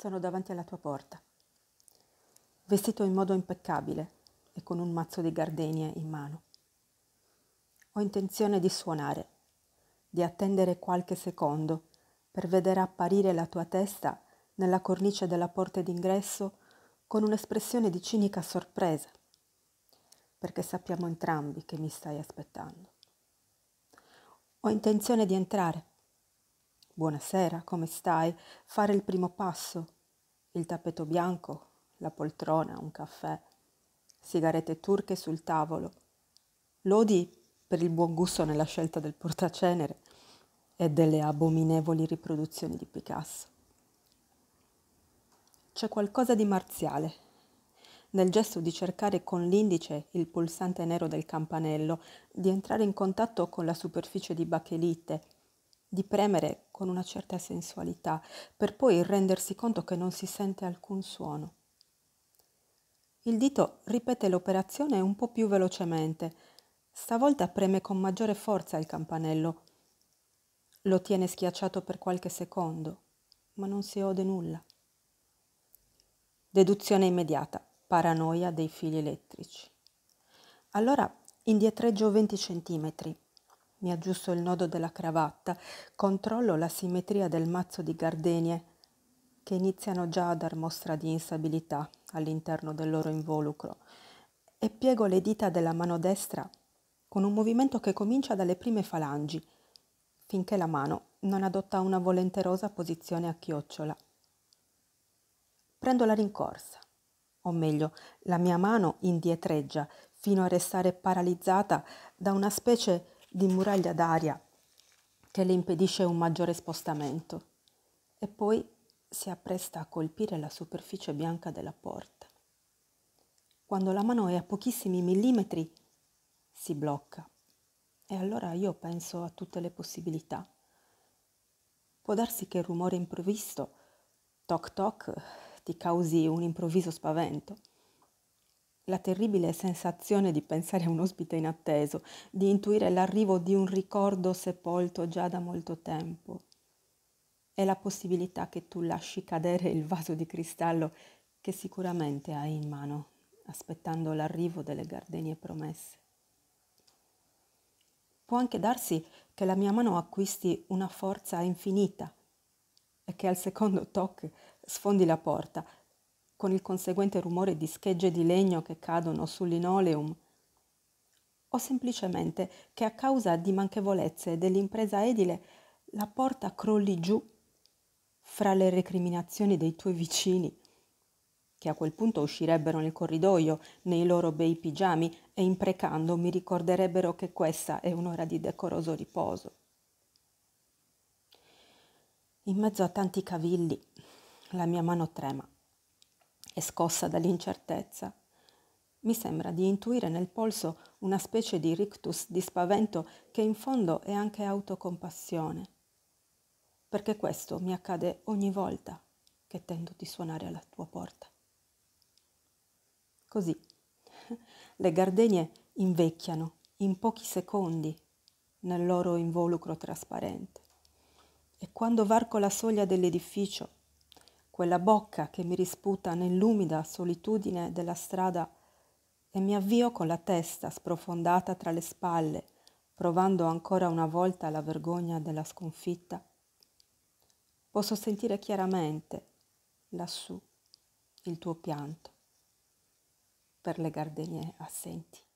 sono davanti alla tua porta. Vestito in modo impeccabile e con un mazzo di gardenie in mano. Ho intenzione di suonare, di attendere qualche secondo per vedere apparire la tua testa nella cornice della porta d'ingresso con un'espressione di cinica sorpresa, perché sappiamo entrambi che mi stai aspettando. Ho intenzione di entrare, buonasera, come stai? Fare il primo passo, il tappeto bianco, la poltrona, un caffè, sigarette turche sul tavolo. Lodi per il buon gusto nella scelta del portacenere e delle abominevoli riproduzioni di Picasso. C'è qualcosa di marziale nel gesto di cercare con l'indice il pulsante nero del campanello, di entrare in contatto con la superficie di bachelite di premere con una certa sensualità, per poi rendersi conto che non si sente alcun suono. Il dito ripete l'operazione un po' più velocemente, stavolta preme con maggiore forza il campanello. Lo tiene schiacciato per qualche secondo, ma non si ode nulla. Deduzione immediata, paranoia dei fili elettrici. Allora indietreggio 20 centimetri mi aggiusto il nodo della cravatta, controllo la simmetria del mazzo di gardenie che iniziano già a dar mostra di instabilità all'interno del loro involucro e piego le dita della mano destra con un movimento che comincia dalle prime falangi finché la mano non adotta una volenterosa posizione a chiocciola. Prendo la rincorsa, o meglio, la mia mano indietreggia fino a restare paralizzata da una specie di di muraglia d'aria che le impedisce un maggiore spostamento e poi si appresta a colpire la superficie bianca della porta. Quando la mano è a pochissimi millimetri si blocca e allora io penso a tutte le possibilità. Può darsi che il rumore improvviso, toc toc, ti causi un improvviso spavento la terribile sensazione di pensare a un ospite inatteso, di intuire l'arrivo di un ricordo sepolto già da molto tempo. È la possibilità che tu lasci cadere il vaso di cristallo che sicuramente hai in mano, aspettando l'arrivo delle gardenie promesse. Può anche darsi che la mia mano acquisti una forza infinita e che al secondo toc sfondi la porta con il conseguente rumore di schegge di legno che cadono sull'inoleum, o semplicemente che a causa di manchevolezze dell'impresa edile la porta crolli giù fra le recriminazioni dei tuoi vicini, che a quel punto uscirebbero nel corridoio nei loro bei pigiami e imprecando mi ricorderebbero che questa è un'ora di decoroso riposo. In mezzo a tanti cavilli la mia mano trema e scossa dall'incertezza. Mi sembra di intuire nel polso una specie di rictus di spavento che in fondo è anche autocompassione. Perché questo mi accade ogni volta che tento di suonare alla tua porta. Così, le gardenie invecchiano in pochi secondi nel loro involucro trasparente. E quando varco la soglia dell'edificio quella bocca che mi risputa nell'umida solitudine della strada e mi avvio con la testa sprofondata tra le spalle, provando ancora una volta la vergogna della sconfitta. Posso sentire chiaramente, lassù, il tuo pianto per le gardenie assenti.